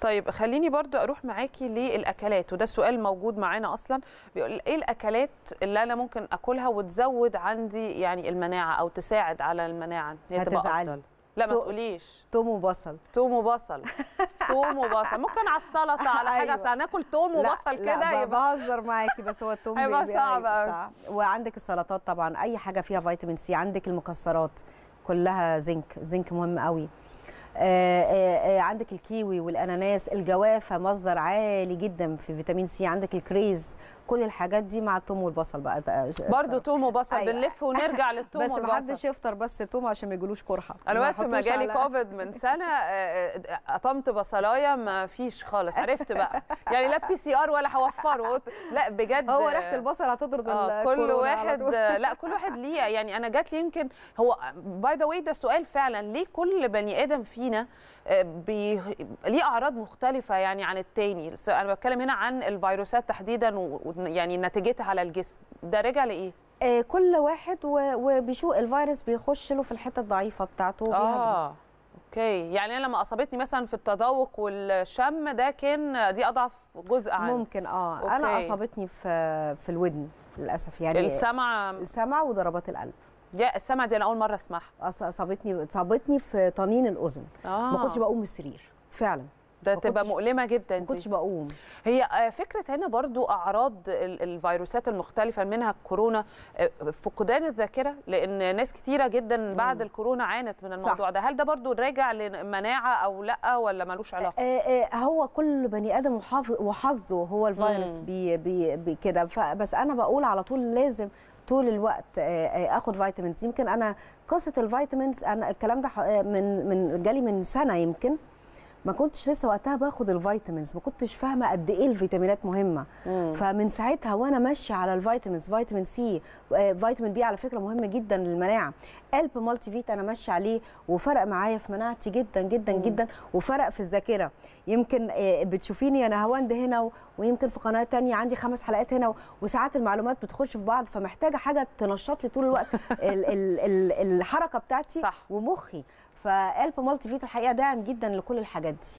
طيب خليني برضو اروح معاكي للاكلات وده السؤال موجود معانا اصلا بيقول ايه الاكلات اللي انا ممكن اكلها وتزود عندي يعني المناعه او تساعد على المناعه هي تبقى افضل لا ما تقوليش توم وبصل توم وبصل توم وبصل ممكن على السلطه على حاجه أيوة. ناكل توم وبصل كده يبقى بهزر معاكي بس هو التوم هيبقى صعب صعب وعندك السلطات طبعا اي حاجه فيها فيتامين سي عندك المكسرات كلها زنك زنك مهم قوي آه، آه، آه، عندك الكيوي والاناناس الجوافه مصدر عالي جدا في فيتامين سي عندك الكريز كل الحاجات دي مع التوم والبصل بقى آه، برضه توم وبصل أيوة. بنلف ونرجع للتوم والبصل بس محدش يفطر بس ثوم عشان ما يجيلوش قرحه انا وقت ما جالي على... كوفيد من سنه قطمت آه، بصلايا ما فيش خالص عرفت بقى يعني لا بي سي ار ولا هوفره لا بجد هو ريحه البصل هتطرد آه كل واحد لا كل واحد ليه يعني انا جات لي يمكن هو باي ذا واي ده سؤال فعلا ليه كل بني ادم فينا بي... ليه اعراض مختلفه يعني عن التاني انا بتكلم هنا عن الفيروسات تحديدا ويعني نتيجتها على الجسم ده رجع لايه آه، كل واحد وبيشوق الفيروس بيخش له في الحته الضعيفه بتاعته وبيهاجمه آه. اوكي يعني انا لما اصابتني مثلا في التذوق والشم ده كان دي اضعف جزء عندي ممكن اه أوكي. انا اصابتني في في الودن للاسف يعني السمع السمع وضربات القلب يا السمع دي انا اول مره اسمعها اصلا صابتني صابتني في طنين الاذن آه. ما كنتش بقوم من السرير فعلا ده تبقى مؤلمه جدا ما كنتش بقوم هي آه، فكره هنا برضو اعراض الفيروسات المختلفه منها الكورونا آه، فقدان الذاكره لان ناس كتيره جدا بعد الكورونا عانت من الموضوع صح. ده هل ده برضو راجع لمناعه او لا ولا ملوش علاقه آه، هو كل بني ادم وحظه هو الفيروس بي بي بكده بس انا بقول على طول لازم طول الوقت آه، آه، اخد فيتامينز يمكن انا قصه الفيتامينز انا الكلام ده آه، من من جالي من سنه يمكن ما كنتش لسه وقتها باخد الفيتامينز ما كنتش فاهمه قد ايه الفيتامينات مهمه مم. فمن ساعتها وانا ماشيه على الفيتامينز فيتامين سي آه، فيتامين بي على فكره مهم جدا للمناعه قلب مالتي فيت انا ماشيه عليه وفرق معايا في مناعتي جدا جدا مم. جدا وفرق في الذاكره يمكن آه، بتشوفيني انا هوند هنا ويمكن في قناه تانية عندي خمس حلقات هنا وساعات المعلومات بتخش في بعض فمحتاجه حاجه تنشط لي طول الوقت الحركه بتاعتي صح. ومخي فالب مالتي فيت الحقيقه داعم جدا لكل الحاجات دي